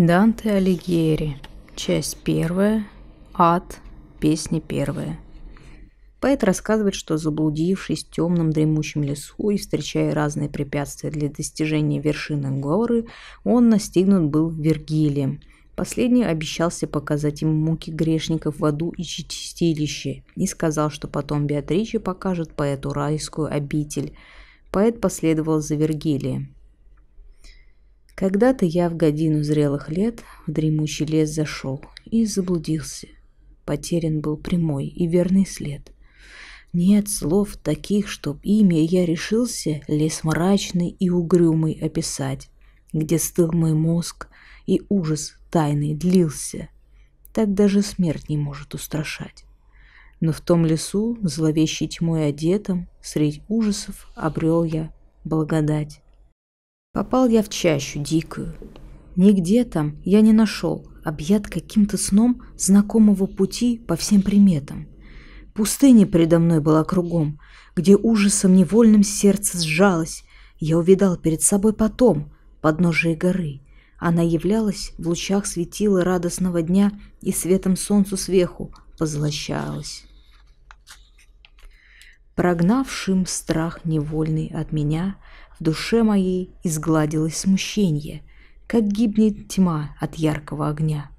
Данте Алигьери. Часть первая. Ад. Песня первая. Поэт рассказывает, что заблудившись в темном дремучем лесу и встречая разные препятствия для достижения вершины горы, он настигнут был Вергилием. Последний обещался показать ему муки грешников в аду и чистилище, и сказал, что потом Беатриче покажет поэту райскую обитель. Поэт последовал за Вергилием. Когда-то я в годину зрелых лет в дремучий лес зашел и заблудился. Потерян был прямой и верный след. Нет слов таких, чтоб имя я решился лес мрачный и угрюмый описать, где стыл мой мозг и ужас тайный длился. Так даже смерть не может устрашать. Но в том лесу, зловещей тьмой одетом, средь ужасов обрел я благодать. Попал я в чащу дикую. Нигде там я не нашел, объят каким-то сном знакомого пути по всем приметам. Пустыня предо мной была кругом, где ужасом невольным сердце сжалось. Я увидал перед собой потом подножие горы. Она являлась в лучах светила радостного дня и светом солнцу сверху позлощалась. Прогнавшим страх невольный от меня — в душе моей изгладилось смущение, как гибнет тьма от яркого огня,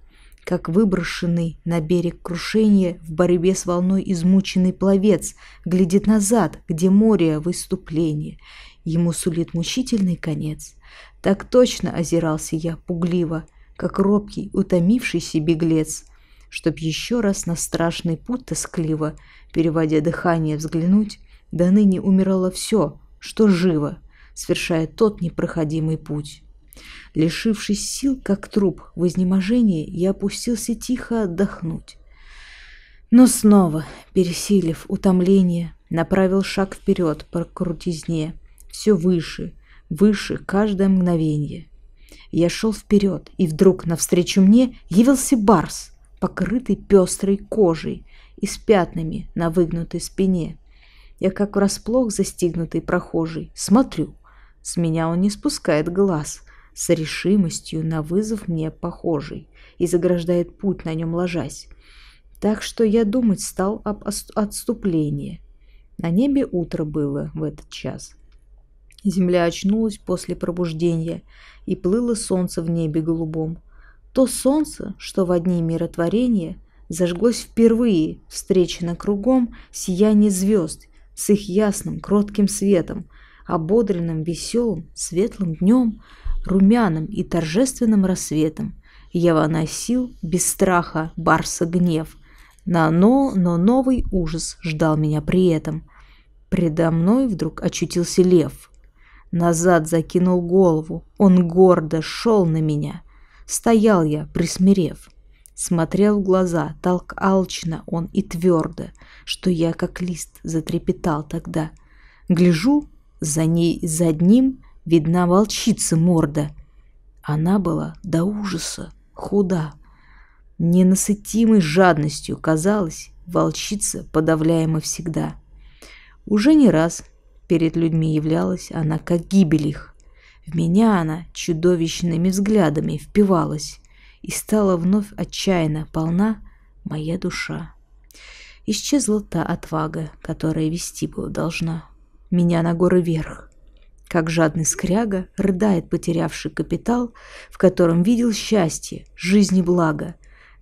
как выброшенный на берег крушения в борьбе с волной измученный пловец глядит назад, где море выступление. Ему сулит мучительный конец. Так точно озирался я пугливо, как робкий, утомившийся беглец, чтоб еще раз на страшный путь тоскливо, переводя дыхание, взглянуть, до ныне умирало все, что живо — Свершая тот непроходимый путь. Лишившись сил, как труп в изнеможении, я опустился тихо отдохнуть. Но снова, пересилив утомление, направил шаг вперед по крутизне, все выше, выше каждое мгновение. Я шел вперед, и вдруг навстречу мне явился барс, покрытый пестрой кожей и с пятнами на выгнутой спине. Я как врасплох застигнутый прохожий смотрю, с меня он не спускает глаз, с решимостью на вызов мне похожий, и заграждает путь на нем ложась. Так что я думать стал об отступлении. На небе утро было в этот час. Земля очнулась после пробуждения, и плыло солнце в небе голубом. То солнце, что в одни миротворения, зажглось впервые, встречено кругом сияние звезд с их ясным, кротким светом, ободренным, веселым, светлым днем, румяным и торжественным рассветом. Я выносил без страха Барса гнев, но, но, но новый ужас ждал меня при этом. Предо мной вдруг очутился лев. Назад закинул голову, он гордо шел на меня. Стоял я, присмирев. Смотрел в глаза, толк алчно он и твердо, что я как лист затрепетал тогда. Гляжу, за ней, за одним, видна волчица морда. Она была до ужаса худа. Ненасытимой жадностью, казалось, волчица подавляема всегда. Уже не раз перед людьми являлась она как гибель их. В меня она чудовищными взглядами впивалась, и стала вновь отчаянно полна моя душа. Исчезла та отвага, которая вести была должна меня на горы вверх. Как жадный скряга рыдает потерявший капитал, в котором видел счастье, жизнь и благо.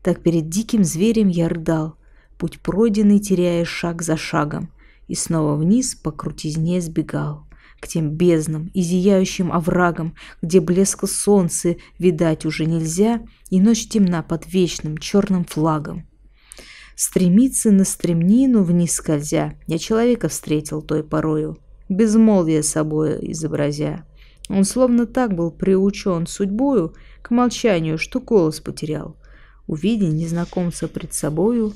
Так перед диким зверем я рыдал, путь пройденный, теряя шаг за шагом, и снова вниз по крутизне сбегал к тем бездным и зияющим оврагам, где блеска солнца видать уже нельзя, и ночь темна под вечным черным флагом стремиться на стремнину вниз скользя. Я человека встретил той порою, безмолвие собою изобразя. Он словно так был приучен судьбою к молчанию, что голос потерял. Увидя незнакомца пред собою,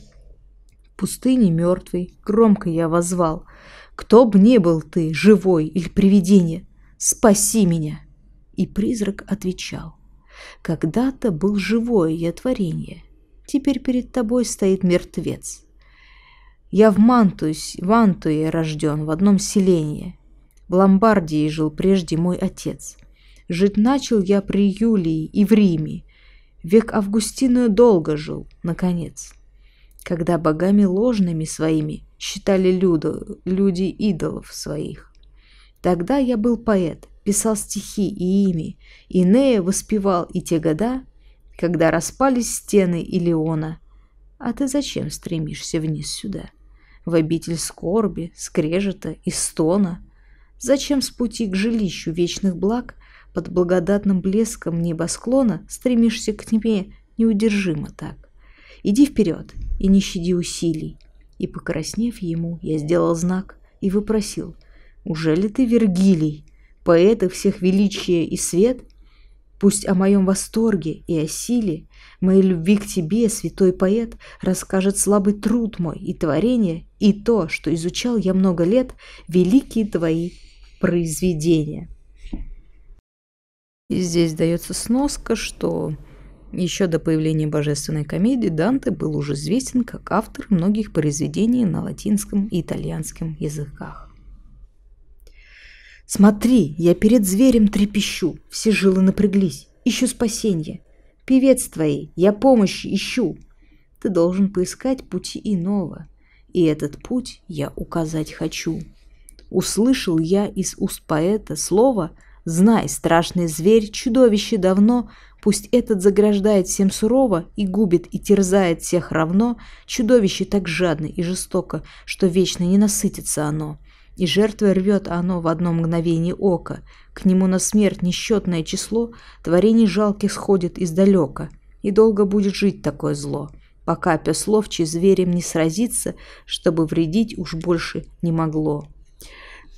пустыне мертвый, громко я возвал. «Кто б не был ты, живой или привидение, спаси меня!» И призрак отвечал. «Когда-то был живое я творение, Теперь перед тобой стоит мертвец. Я в Мантусь, в Антуе рожден, в одном селении. В Ломбардии жил прежде мой отец. Жить начал я при Юлии и в Риме. Век Августиную долго жил, наконец. Когда богами ложными своими считали люду, люди идолов своих. Тогда я был поэт, писал стихи и ими. Инея воспевал и те года, когда распались стены Илеона. А ты зачем стремишься вниз сюда? В обитель скорби, скрежета и стона? Зачем с пути к жилищу вечных благ под благодатным блеском небосклона стремишься к тьме неудержимо так? Иди вперед и не щади усилий. И, покраснев ему, я сделал знак и выпросил, «Уже ли ты Вергилий, поэта всех величия и свет?» — Пусть о моем восторге и о силе, моей любви к тебе, святой поэт, расскажет слабый труд мой и творение, и то, что изучал я много лет, великие твои произведения. И здесь дается сноска, что еще до появления божественной комедии Данте был уже известен как автор многих произведений на латинском и итальянском языках. Смотри, я перед зверем трепещу, все жилы напряглись, ищу спасенье. Певец твоей, я помощь ищу. Ты должен поискать пути иного, и этот путь я указать хочу. Услышал я из уст поэта слово «Знай, страшный зверь, чудовище давно, пусть этот заграждает всем сурово и губит и терзает всех равно, чудовище так жадно и жестоко, что вечно не насытится оно» и жертвы рвет оно в одно мгновение ока. К нему на смерть несчетное число творений жалких сходит издалека, и долго будет жить такое зло, пока пес ловчий зверем не сразится, чтобы вредить уж больше не могло.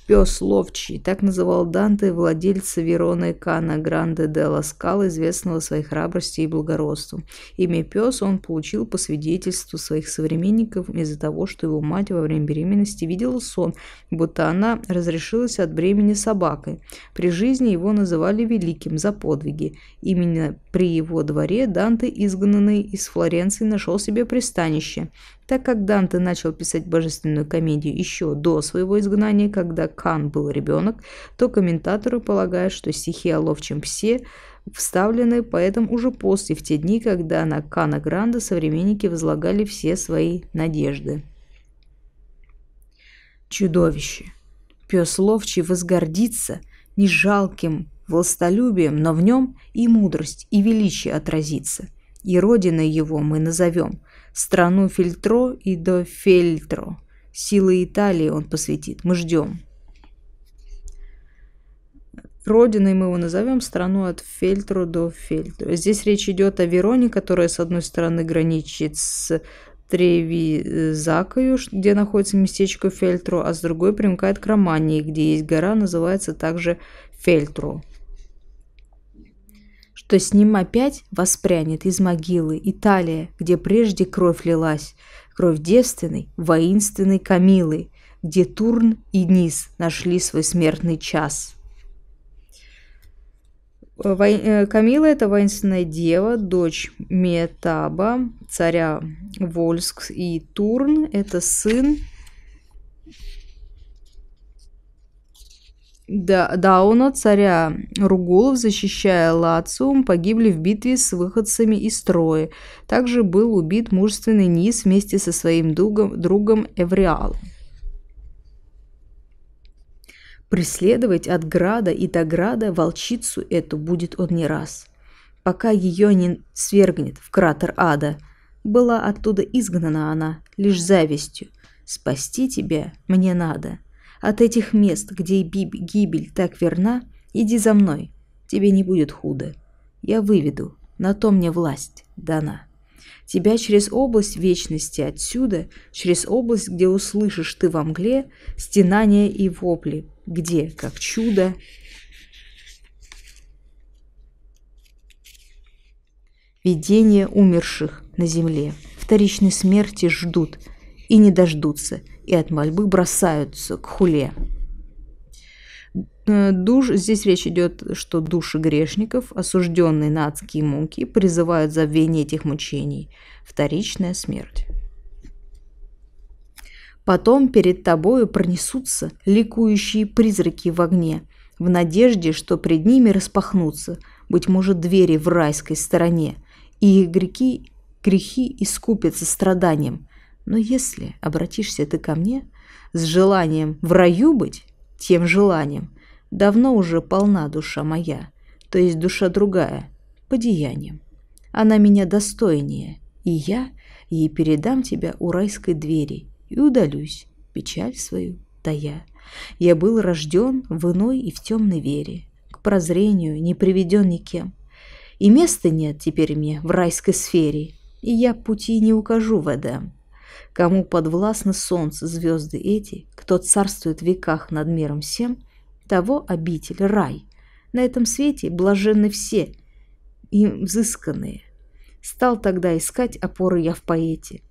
«Пес ловчий», так называл Данте владельца Вероны Кана Гранде де Ласкал, известного своей храбрости и благородством. Имя «Пес» он получил по свидетельству своих современников из-за того, что его мать во время беременности видела сон, будто она разрешилась от бремени собакой. При жизни его называли «Великим» за подвиги. Именно при его дворе Данте, изгнанный из Флоренции, нашел себе пристанище – так как Данте начал писать божественную комедию еще до своего изгнания, когда Кан был ребенок, то комментаторы полагают, что стихи о ловчем псе вставлены поэтому уже после, в те дни, когда на Кана Гранда современники возлагали все свои надежды. Чудовище. Пес ловчий возгордится не жалким властолюбием, но в нем и мудрость, и величие отразится. И родиной его мы назовем, Страну Фильтро и до Фельтро. Силы Италии он посвятит. Мы ждем. Родиной мы его назовем страну от Фельтру до Фельтру. Здесь речь идет о Вероне, которая, с одной стороны, граничит с Тревизакою, где находится местечко Фельтро, а с другой примыкает к Романии, где есть гора, называется также Фельтро что с ним опять воспрянет из могилы Италия, где прежде кровь лилась, кровь девственной, воинственной Камилы, где Турн и Низ нашли свой смертный час. Вой... Э, Камила – это воинственная дева, дочь Метаба, царя Вольск, и Турн – это сын да, Дауна, царя Ругулов, защищая Лациум, погибли в битве с выходцами из Трои. Также был убит мужественный Низ вместе со своим другом, другом Эвриалом. Преследовать от града и до града волчицу эту будет он не раз, пока ее не свергнет в кратер ада. Была оттуда изгнана она лишь завистью. «Спасти тебя мне надо», — от этих мест, где гибель так верна, иди за мной, тебе не будет худо. Я выведу, на то мне власть дана. Тебя через область вечности отсюда, через область, где услышишь ты во мгле стенания и вопли, где, как чудо, видение умерших на земле. Вторичной смерти ждут – и не дождутся, и от мольбы бросаются к хуле. Э, душ, здесь речь идет, что души грешников, осужденные на адские муки, призывают забвение этих мучений, вторичная смерть. Потом перед тобою пронесутся ликующие призраки в огне, в надежде, что пред ними распахнутся, быть может, двери в райской стороне, и их греки, грехи искупятся страданием, но если обратишься ты ко мне с желанием в раю быть, тем желанием, давно уже полна душа моя, то есть душа другая, по деяниям. Она меня достойнее, и я ей передам тебя у райской двери и удалюсь, печаль свою тая. Я был рожден в иной и в темной вере, к прозрению не приведен никем. И места нет теперь мне в райской сфере, и я пути не укажу в Эдем кому подвластно солнце, звезды эти, кто царствует в веках над миром всем, того обитель, рай. На этом свете блаженны все, им взысканные. Стал тогда искать опоры я в поэте.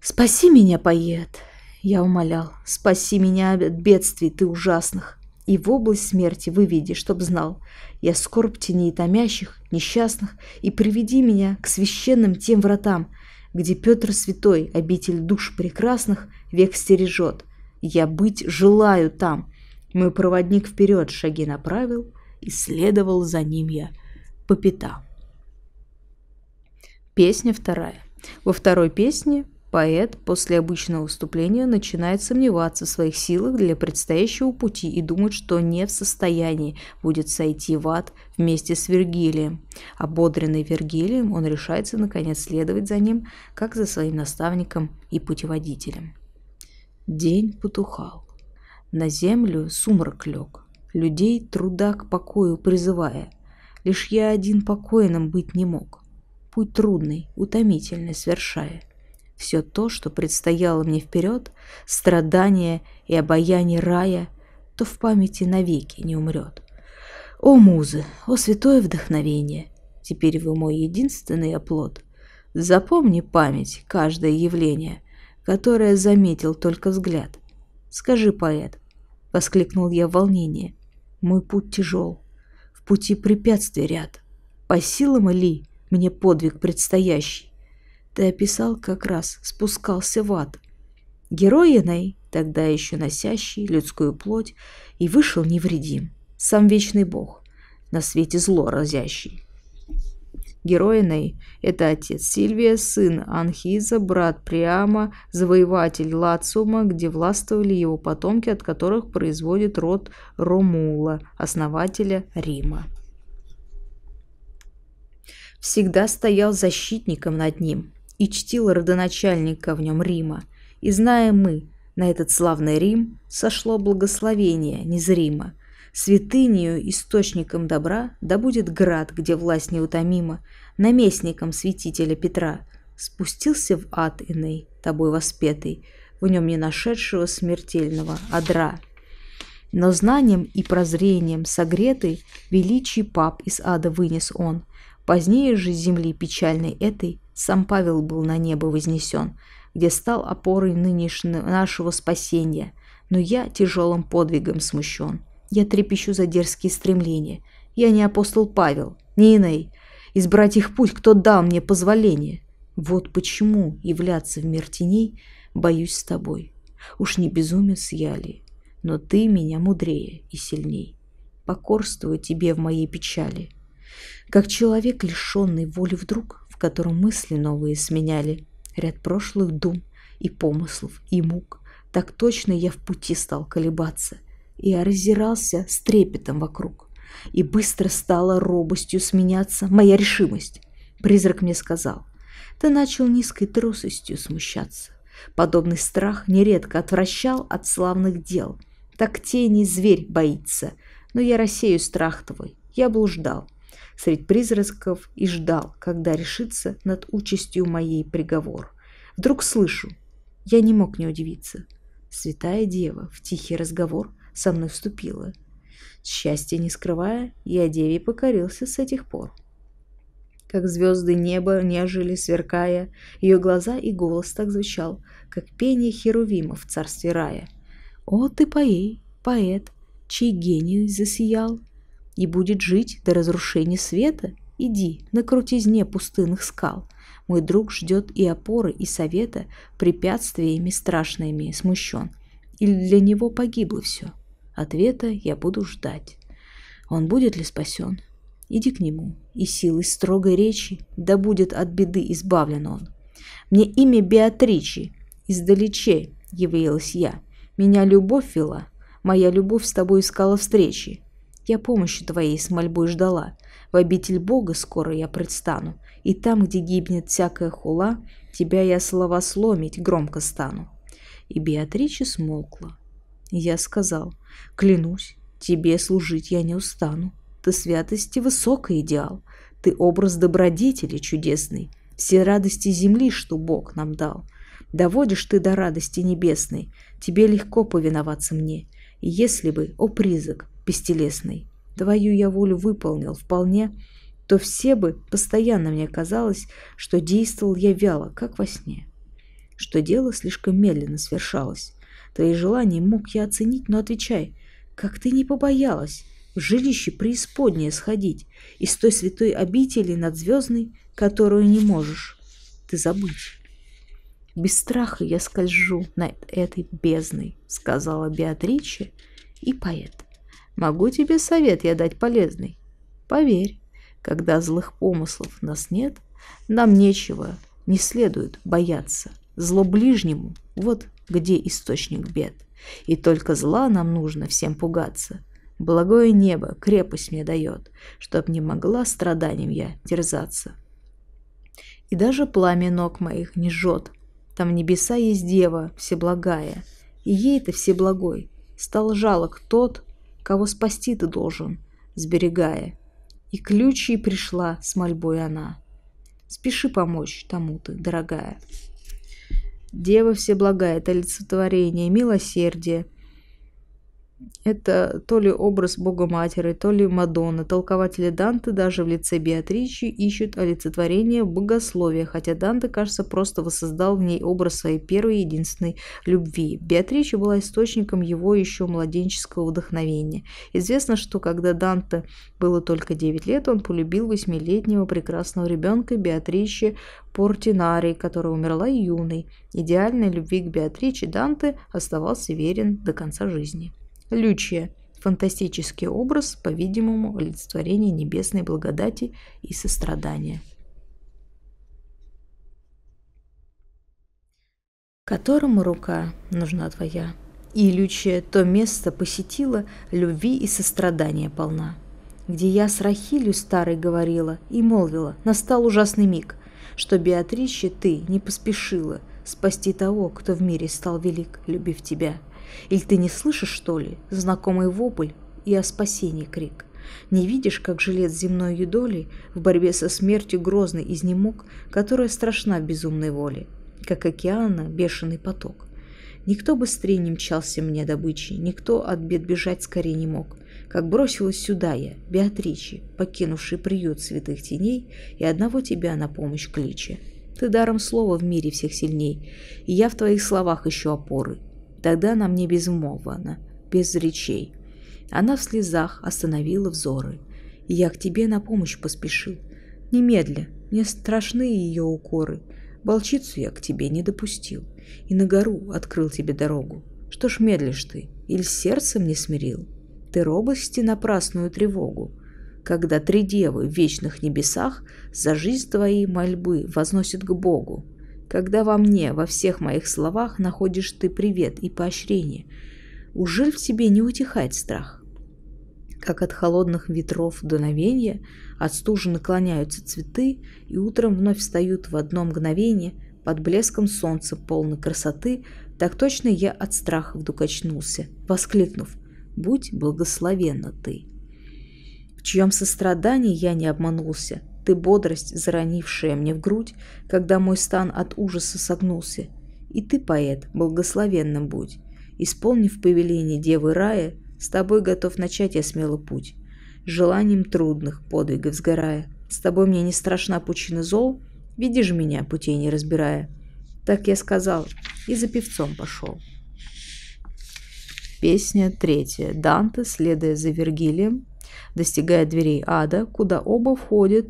«Спаси меня, поэт!» — я умолял. «Спаси меня от бедствий ты ужасных, и в область смерти выведи, чтоб знал, я скорбь теней томящих, несчастных, и приведи меня к священным тем вратам, где Петр Святой, обитель душ прекрасных, век стережет. Я быть желаю там. Мой проводник вперед шаги направил, и следовал за ним я по пятам. Песня вторая. Во второй песне Поэт после обычного выступления начинает сомневаться в своих силах для предстоящего пути и думает, что не в состоянии будет сойти в ад вместе с Вергилием. Ободренный Вергилием, он решается наконец следовать за ним, как за своим наставником и путеводителем. День потухал. На землю сумрак лег, людей труда к покою призывая. Лишь я один покойным быть не мог, путь трудный, утомительный свершая все то, что предстояло мне вперед, страдания и обаяние рая, то в памяти навеки не умрет. О, музы, о, святое вдохновение! Теперь вы мой единственный оплот. Запомни память каждое явление, которое заметил только взгляд. Скажи, поэт, — воскликнул я в волнении, — мой путь тяжел, в пути препятствий ряд. По силам ли мне подвиг предстоящий? Ты описал как раз, спускался в ад. Герой Эней, тогда еще носящий людскую плоть, и вышел невредим. Сам вечный бог, на свете зло разящий. Герой это отец Сильвия, сын Анхиза, брат Приама, завоеватель Лацума, где властвовали его потомки, от которых производит род Ромула, основателя Рима. Всегда стоял защитником над ним – и чтил родоначальника в нем Рима. И зная мы, на этот славный Рим сошло благословение незримо. Святынею, источником добра, да будет град, где власть неутомима, наместником святителя Петра. Спустился в ад иной, тобой воспетый, в нем не нашедшего смертельного адра. Но знанием и прозрением согретый величий пап из ада вынес он. Позднее же земли печальной этой сам Павел был на небо вознесен, где стал опорой нынешнего нашего спасения, но я тяжелым подвигом смущен. Я трепещу за дерзкие стремления. Я не апостол Павел, не иной. Избрать их путь, кто дал мне позволение. Вот почему являться в мир теней боюсь с тобой. Уж не безумец я ли, но ты меня мудрее и сильней. Покорствую тебе в моей печали. Как человек, лишенный воли вдруг, котором мысли новые сменяли, ряд прошлых дум и помыслов, и мук. Так точно я в пути стал колебаться, и я разирался с трепетом вокруг. И быстро стала робостью сменяться моя решимость. Призрак мне сказал, ты начал низкой трусостью смущаться. Подобный страх нередко отвращал от славных дел. Так тени зверь боится, но я рассею страх твой, я блуждал средь призраков и ждал, когда решится над участью моей приговор. Вдруг слышу, я не мог не удивиться. Святая Дева в тихий разговор со мной вступила. Счастье не скрывая, я Деве покорился с этих пор. Как звезды неба нежели сверкая, ее глаза и голос так звучал, как пение херувима в царстве рая. «О, ты поей, поэт, чей гений засиял!» и будет жить до разрушения света? Иди на крутизне пустынных скал. Мой друг ждет и опоры, и совета, препятствиями страшными смущен. Или для него погибло все? Ответа я буду ждать. Он будет ли спасен? Иди к нему, и силой строгой речи да будет от беды избавлен он. Мне имя Беатричи, издалече явилась я. Меня любовь вела, моя любовь с тобой искала встречи. Я помощи твоей с мольбой ждала. В обитель Бога скоро я предстану, и там, где гибнет всякая хула, тебя я слова сломить громко стану». И Беатрича смолкла. Я сказал, «Клянусь, тебе служить я не устану. Ты святости высокий идеал, ты образ добродетели чудесный, все радости земли, что Бог нам дал. Доводишь ты до радости небесной, тебе легко повиноваться мне. Если бы, о призрак, бестелесный, твою я волю выполнил вполне, то все бы постоянно мне казалось, что действовал я вяло, как во сне, что дело слишком медленно свершалось. Твои желания мог я оценить, но отвечай, как ты не побоялась в жилище преисподнее сходить из той святой обители надзвездной, которую не можешь ты забыть. Без страха я скольжу над этой бездной, сказала Беатриче и поэт. Могу тебе совет я дать полезный. Поверь, когда злых помыслов нас нет, нам нечего, не следует бояться. Зло ближнему – вот где источник бед. И только зла нам нужно всем пугаться. Благое небо крепость мне дает, чтоб не могла страданием я терзаться. И даже пламя ног моих не жжет. Там небеса есть дева всеблагая, и ей-то всеблагой. Стал жалок тот, кого спасти ты должен, сберегая. И ключ ей пришла с мольбой она. Спеши помочь тому ты, дорогая. Дева все благая, это олицетворение, милосердие – это то ли образ Бога-Матери, то ли Мадонны. Толкователи Данте даже в лице Беатричи ищут олицетворение богословия, хотя Данте, кажется, просто воссоздал в ней образ своей первой и единственной любви. Беатрича была источником его еще младенческого вдохновения. Известно, что когда Данте было только 9 лет, он полюбил восьмилетнего прекрасного ребенка Беатричи Портинари, которая умерла юной. Идеальной любви к Беатриче Данте оставался верен до конца жизни. Лючия, фантастический образ, по-видимому, олицетворение небесной благодати и сострадания. Которому рука нужна твоя. И Лючия то место посетила, любви и сострадания полна где я с Рахилью старой говорила и молвила, настал ужасный миг, что Беатриче ты не поспешила спасти того, кто в мире стал велик, любив тебя. Или ты не слышишь, что ли, знакомый вопль и о спасении крик? Не видишь, как жилец земной юдоли в борьбе со смертью грозный изнемог, которая страшна безумной воле, как океана бешеный поток? Никто быстрее не мчался мне добычей, никто от бед бежать скорее не мог. Как бросилась сюда я, Беатричи, покинувший приют святых теней, и одного тебя на помощь кличе. Ты даром слова в мире всех сильней, и я в твоих словах ищу опоры, Тогда она мне безмолвно, без речей. Она в слезах остановила взоры. И я к тебе на помощь поспешил. Немедля, мне страшны ее укоры. Волчицу я к тебе не допустил. И на гору открыл тебе дорогу. Что ж медлишь ты? Или сердцем не смирил? Ты робости напрасную тревогу. Когда три девы в вечных небесах за жизнь твоей мольбы возносят к Богу когда во мне, во всех моих словах находишь ты привет и поощрение. Ужель в тебе не утихает страх? Как от холодных ветров дуновения, от стужи наклоняются цветы и утром вновь встают в одно мгновение под блеском солнца полной красоты, так точно я от страха вдруг очнулся, воскликнув «Будь благословенна ты!» В чьем сострадании я не обманулся – ты бодрость, заронившая мне в грудь, когда мой стан от ужаса согнулся. И ты, поэт, благословенным будь. Исполнив повеление Девы Рая, с тобой готов начать я смело путь. Желанием трудных подвигов сгорая, с тобой мне не страшна пучина зол, видишь меня, путей не разбирая. Так я сказал, и за певцом пошел. Песня третья. Данте, следуя за Вергилием, достигая дверей ада, куда оба входят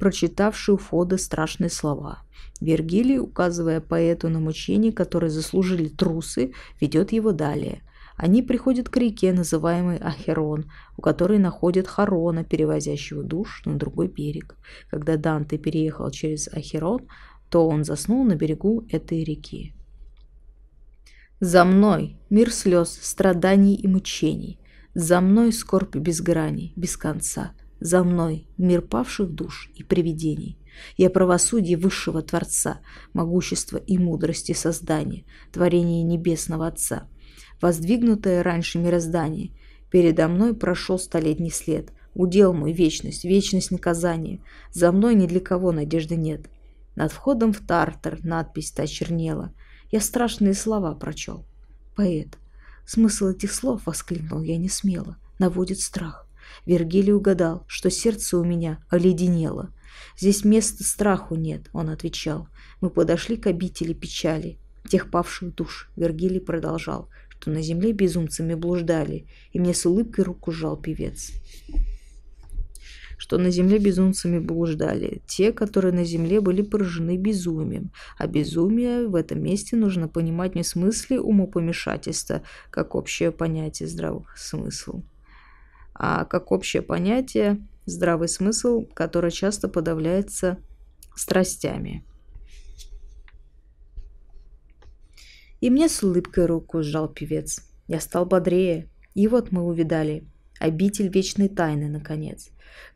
прочитавший у Фода страшные слова. Вергилий, указывая поэту на мучения, которые заслужили трусы, ведет его далее. Они приходят к реке, называемой Ахерон, у которой находят Харона, перевозящего душ на другой берег. Когда Данте переехал через Ахерон, то он заснул на берегу этой реки. «За мной мир слез, страданий и мучений, за мной скорбь без грани, без конца, за мной мир павших душ и привидений. Я правосудие высшего Творца, могущества и мудрости создания, творения Небесного Отца. Воздвигнутое раньше мироздание, передо мной прошел столетний след. Удел мой вечность, вечность наказания. За мной ни для кого надежды нет. Над входом в Тартар надпись-то чернела. Я страшные слова прочел. Поэт. Смысл этих слов, воскликнул я не смело, наводит страх. Вергилий угадал, что сердце у меня оледенело. «Здесь места страху нет», — он отвечал. «Мы подошли к обители печали, тех павших душ», — Вергилий продолжал, что на земле безумцами блуждали, и мне с улыбкой руку жал певец что на земле безумцами блуждали, те, которые на земле были поражены безумием. А безумие в этом месте нужно понимать не в смысле умопомешательства, как общее понятие здравого смысла, а как общее понятие здравый смысл, который часто подавляется страстями. И мне с улыбкой руку сжал певец. Я стал бодрее, и вот мы увидали обитель вечной тайны, наконец,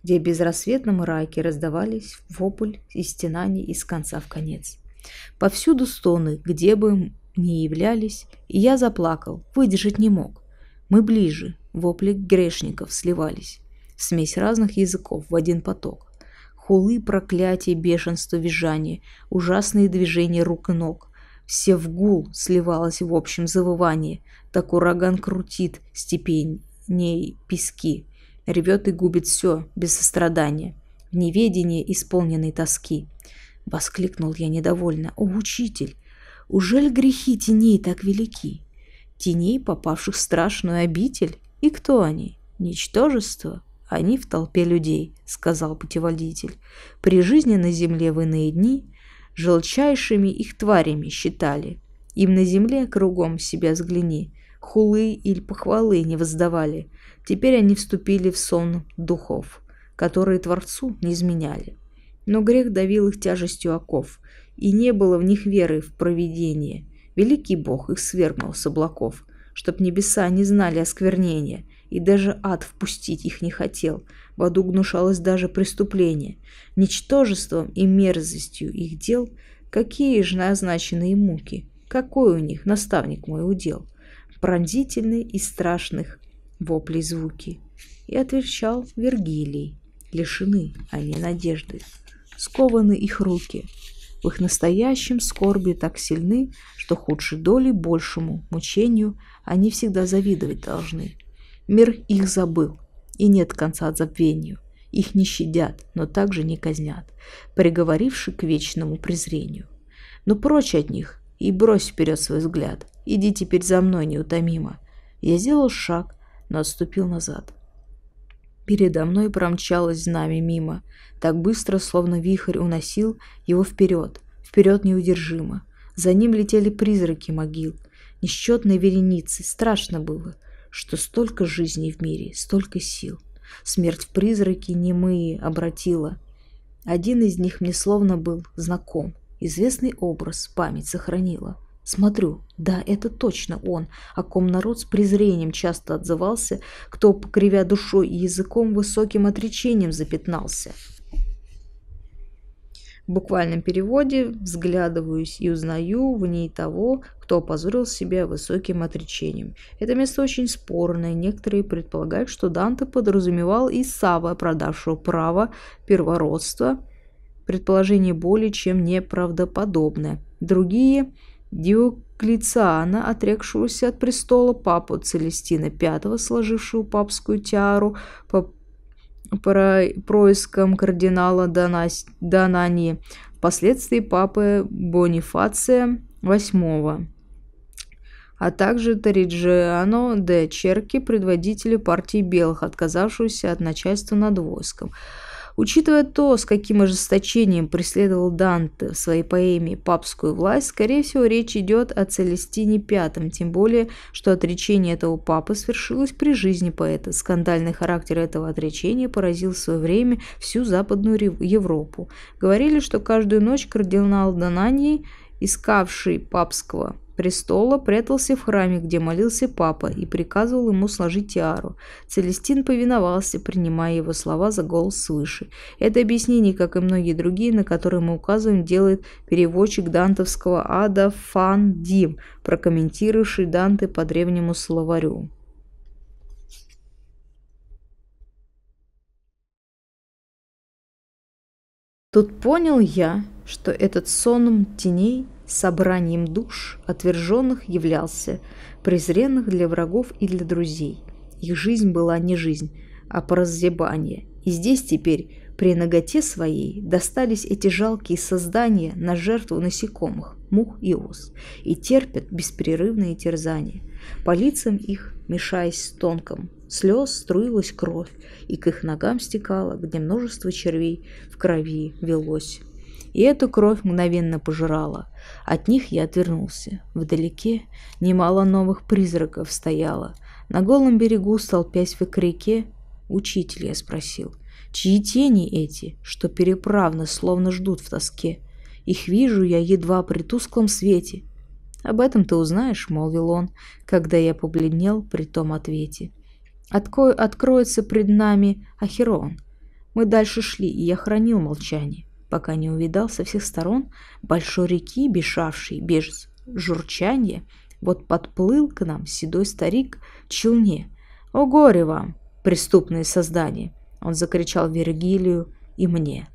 где в безрассветном мраке раздавались вопль и стенания из конца в конец. Повсюду стоны, где бы ни являлись, и я заплакал, выдержать не мог. Мы ближе, Вопли грешников сливались. Смесь разных языков в один поток. Хулы, проклятия, бешенство, визжание, ужасные движения рук и ног. Все в гул сливалось в общем завывании. Так ураган крутит степеней пески. Ревет и губит все, без сострадания. В неведении исполненной тоски. Воскликнул я недовольно. «О, учитель! Ужель грехи теней так велики? Теней, попавших в страшную обитель?» «И кто они? Ничтожество?» «Они в толпе людей», — сказал путеводитель. «При жизни на земле в иные дни желчайшими их тварями считали. Им на земле кругом себя взгляни, хулы или похвалы не воздавали. Теперь они вступили в сон духов, которые Творцу не изменяли. Но грех давил их тяжестью оков, и не было в них веры в провидение. Великий Бог их свергнул с облаков, чтоб небеса не знали осквернения, и даже ад впустить их не хотел. В аду гнушалось даже преступление. Ничтожеством и мерзостью их дел, какие же назначенные муки, какой у них, наставник мой, удел. Пронзительный и страшных воплей звуки. И отвечал Вергилий, лишены они надежды. Скованы их руки, в их настоящем скорби так сильны, что худшей доли большему мучению – они всегда завидовать должны. Мир их забыл, и нет конца забвению. Их не щадят, но также не казнят, приговоривши к вечному презрению. Но ну, прочь от них, и брось вперед свой взгляд. Иди теперь за мной неутомимо. Я сделал шаг, но отступил назад. Передо мной промчалось знамя мимо. Так быстро, словно вихрь, уносил его вперед, вперед неудержимо. За ним летели призраки могил, несчетной вереницы. Страшно было, что столько жизней в мире, столько сил. Смерть в призраке немые обратила. Один из них мне словно был знаком. Известный образ память сохранила. Смотрю, да, это точно он, о ком народ с презрением часто отзывался, кто, покривя душой и языком, высоким отречением запятнался. В буквальном переводе «взглядываюсь и узнаю в ней того, кто опозорил себя высоким отречением». Это место очень спорное. Некоторые предполагают, что Данте подразумевал и Сава, продавшего право первородства. Предположение более чем неправдоподобное. Другие – Диоклециана, отрекшегося от престола, папу Целестина V, сложившего папскую тиару, по проискам кардинала Данани, впоследствии папы Бонифация VIII, а также Ториджиано де Черки, предводителя партии белых, отказавшегося от начальства над войском. Учитывая то, с каким ожесточением преследовал Данте в своей поэме папскую власть, скорее всего, речь идет о Целестине V, тем более, что отречение этого папы свершилось при жизни поэта. Скандальный характер этого отречения поразил в свое время всю Западную Европу. Говорили, что каждую ночь кардинал Донаньи, искавший папского престола прятался в храме, где молился папа, и приказывал ему сложить тиару. Целестин повиновался, принимая его слова за голос свыше. Это объяснение, как и многие другие, на которые мы указываем, делает переводчик дантовского ада Фан Дим, прокомментировавший Данте по древнему словарю. Тут понял я, что этот соном теней собранием душ отверженных являлся, презренных для врагов и для друзей. Их жизнь была не жизнь, а поразъебание. И здесь теперь при ноготе своей достались эти жалкие создания на жертву насекомых, мух и ос, и терпят беспрерывные терзания. По лицам их, мешаясь с тонком, слез струилась кровь, и к их ногам стекала, где множество червей в крови велось и эту кровь мгновенно пожирала. От них я отвернулся. Вдалеке немало новых призраков стояло. На голом берегу, столпясь в реке, учитель я спросил, чьи тени эти, что переправно словно ждут в тоске? Их вижу я едва при тусклом свете. Об этом ты узнаешь, молвил он, когда я побледнел при том ответе. Отко откроется пред нами Ахерон. Мы дальше шли, и я хранил молчание пока не увидал со всех сторон большой реки, бешавшей без журчания. Вот подплыл к нам седой старик в челне. «О горе вам, преступные создания!» Он закричал Вергилию и мне.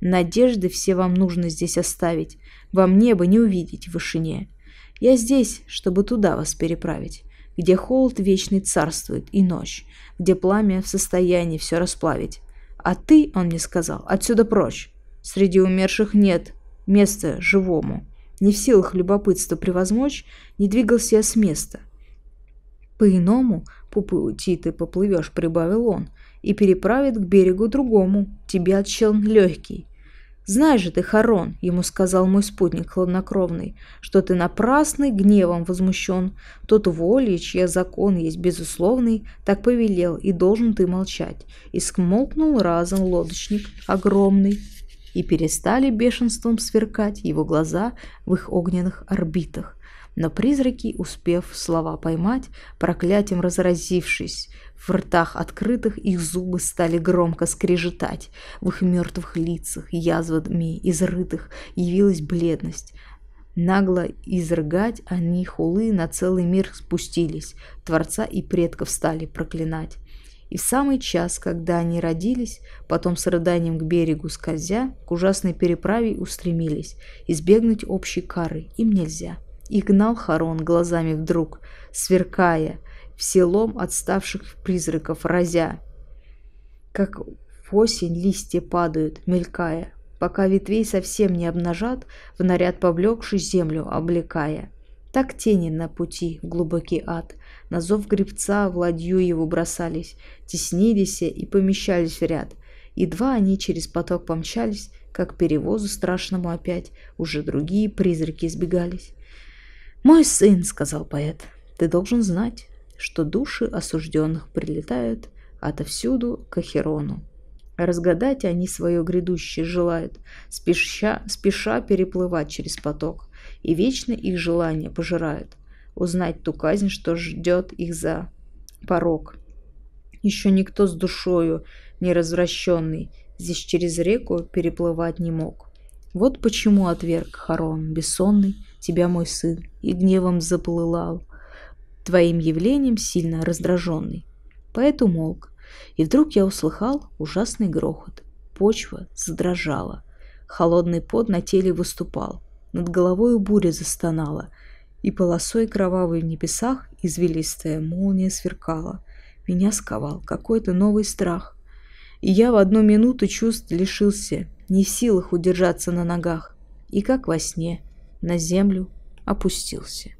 «Надежды все вам нужно здесь оставить, вам небо не увидеть в вышине. Я здесь, чтобы туда вас переправить, где холод вечный царствует и ночь, где пламя в состоянии все расплавить. А ты, он мне сказал, отсюда прочь, Среди умерших нет места живому. Не в силах любопытства превозмочь, не двигался я с места. По-иному, по уйти ты поплывешь, прибавил он, и переправит к берегу другому, тебе отщелн легкий. «Знаешь же ты, Харон, — ему сказал мой спутник хладнокровный, — что ты напрасный, гневом возмущен. Тот воли, чья закон есть безусловный, так повелел, и должен ты молчать». И скмолкнул разом лодочник огромный и перестали бешенством сверкать его глаза в их огненных орбитах. Но призраки, успев слова поймать, проклятием разразившись, в ртах открытых их зубы стали громко скрежетать. В их мертвых лицах, язвами изрытых, явилась бледность. Нагло изрыгать они хулы на целый мир спустились, Творца и предков стали проклинать. И в самый час, когда они родились, потом с рыданием к берегу скользя, к ужасной переправе устремились. Избегнуть общей кары им нельзя. И гнал Харон глазами вдруг, сверкая, в селом отставших призраков разя. Как в осень листья падают, мелькая, пока ветвей совсем не обнажат, в наряд поблекший землю облекая. Так тени на пути в глубокий ад, на зов гребца владью его бросались, теснились и помещались в ряд. Едва они через поток помчались, как перевозу страшному опять, уже другие призраки избегались. «Мой сын», — сказал поэт, — «ты должен знать, что души осужденных прилетают отовсюду к Ахерону. Разгадать они свое грядущее желают, спеша, спеша переплывать через поток, и вечно их желания пожирают узнать ту казнь, что ждет их за порог. Еще никто с душою не развращенный здесь через реку переплывать не мог. Вот почему отверг Харон, бессонный, тебя мой сын, и гневом заплылал, твоим явлением сильно раздраженный. Поэт умолк, и вдруг я услыхал ужасный грохот. Почва задрожала, холодный пот на теле выступал, над головою буря застонала — и полосой кровавой в небесах извилистая молния сверкала. Меня сковал какой-то новый страх. И я в одну минуту чувств лишился, не в силах удержаться на ногах. И как во сне, на землю опустился.